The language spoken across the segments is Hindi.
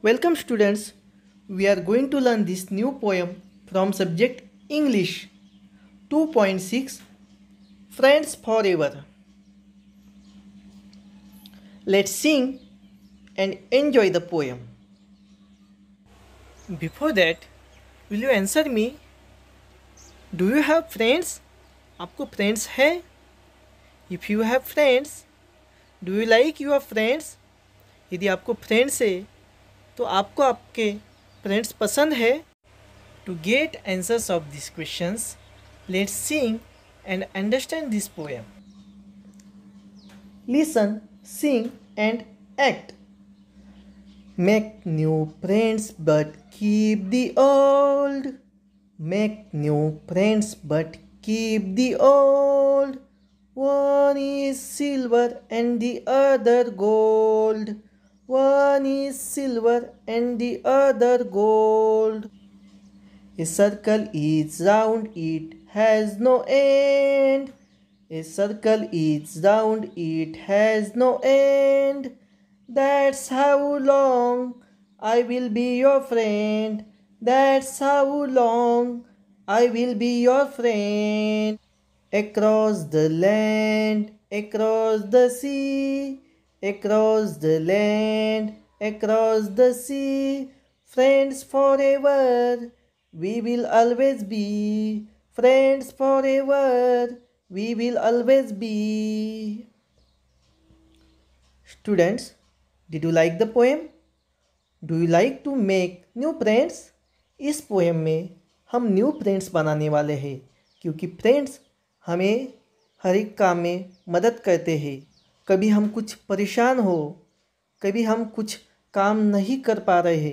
Welcome students, we are going to learn this new poem from subject English 2.6 Friends Forever. Let's sing and enjoy the poem. Before that, will you answer me? Do you have friends? आपको friends है? If you have friends, do you like your friends? यदि आपको friends है तो आपको आपके फ्रेंड्स पसंद है to get answers of this question let sing and understand this poem listen sing and act make new friends but keep the old make new friends but keep the old one is silver and the other gold One is silver and the other gold. A circle is round, it has no end. A circle is round, it has no end. That's how long I will be your friend. That's how long I will be your friend. Across the land, across the sea, across the land, across the sea, friends forever, we will always be, friends forever, we will always be. Students, did you like the poem? do you like to make new friends इस पोएम में हम न्यू फ्रेंड्स बनाने वाले हैं क्योंकि फ्रेंड्स हमें हर एक काम में मदद करते हैं कभी हम कुछ परेशान हो कभी हम कुछ काम नहीं कर पा रहे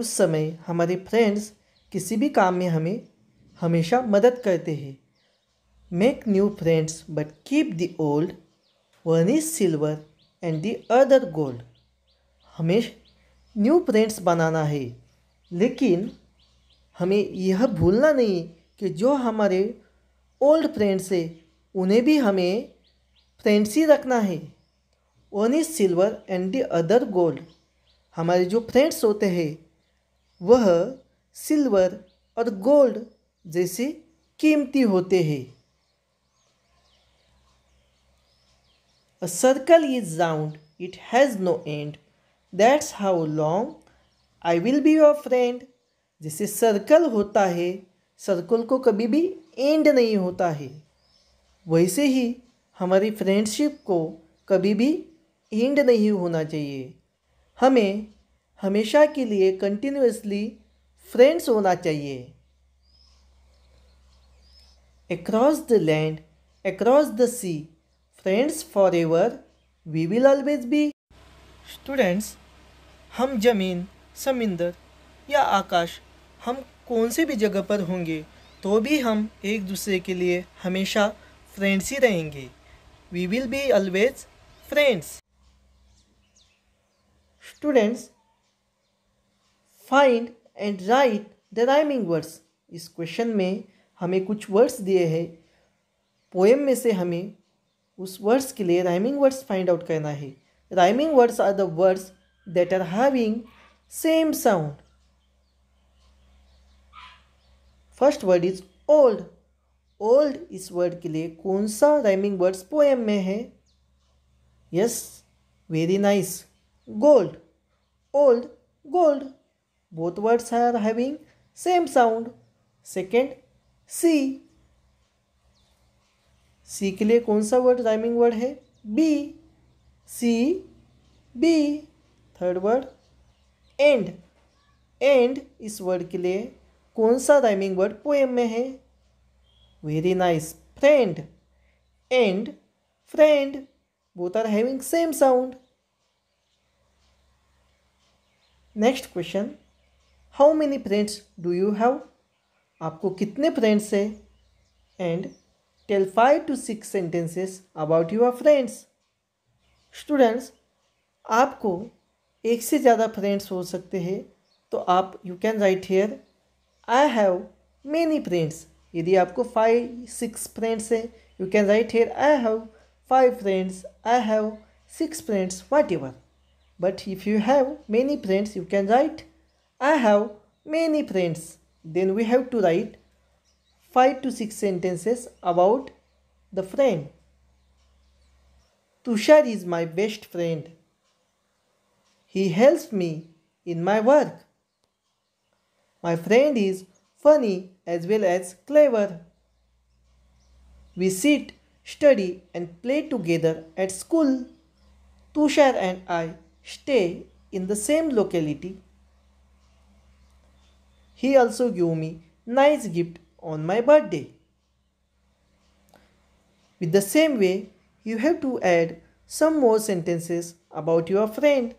उस समय हमारे फ्रेंड्स किसी भी काम में हमें हमेशा मदद करते हैं make new friends but keep the old one is silver and the other gold हमें न्यू फ्रेंड्स बनाना है लेकिन हमें यह भूलना नहीं कि जो हमारे ओल्ड फ्रेंड्स है उन्हें भी हमें फ्रेंडसी रखना है one is silver and the other gold हमारे जो फ्रेंड्स होते हैं वह सिल्वर और गोल्ड जैसे कीमती होते हैं a circle is round it has no end that's how long I will be your friend जैसे सर्कल होता है सर्कल को कभी भी एंड नहीं होता है वैसे ही हमारी फ्रेंडशिप को कभी भी एंड नहीं होना चाहिए हमें हमेशा के लिए कंटिन्यूसली फ्रेंड्स होना चाहिए across the land across the sea friends forever we will always be students हम जमीन समिंदर या आकाश हम कौन से भी जगह पर होंगे तो भी हम एक दूसरे के लिए हमेशा फ्रेंड्स ही रहेंगे we will be always friends. Students, find and write the rhyming words. इस क्वेश्चन में हमें कुछ वर्ड्स दिए हैं पोएम में से हमें उस वर्ड्स के लिए राइमिंग वर्ड्स फाइंड आउट करना है rhyming words are the words that are having same sound. First word is old. Old इस वर्ड के लिए कौन सा राइमिंग वर्ड्स पोएम में है yes very nice gold old gold both words are having same sound second sea sea के लिए कौन सा वर्ड राइमिंग वर्ड है be sea be third word end end इस वर्ड के लिए कौन सा राइमिंग वर्ड पोएम में है very nice friend end friend both are having same sound next question how many friends do you have आपको कितने फ्रेंड्स है and tell five to six sentences about your friends students आपको एक से ज़्यादा फ्रेंड्स हो सकते हैं तो आप you can write here I have many friends यदि आपको फाइव सिक्स फ्रेंड्स हैं you can write here I have five friends I have six friends whatever but if you have many friends you can write I have many friends then we have to write 5 to 6 sentences about the friend. Tushar is my best friend. He helps me in my work. My friend is funny as well as clever. We sit, study, and play together at school. Tushar and I stay in the same locality. He also gave me nice gift on my birthday. With the same way, you have to add some more sentences about your friend.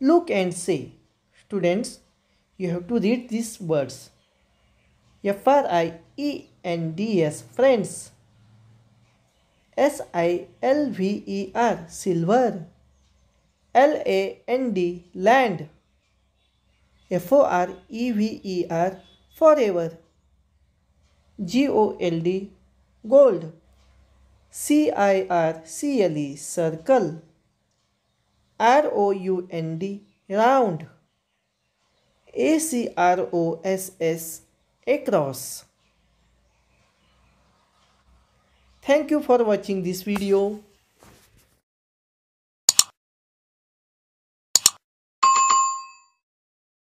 Look and say, Students, you have to read these words. F-R-I-E-N-D-S, friends. S-I-L-V-E-R, silver. L-A-N-D, land. F-O-R-E-V-E-R, forever. G-O-L-D, gold. C-I-R-C-L-E, circle. R-O-U-N-D, round. A C R O S S across. Thank you for watching this video.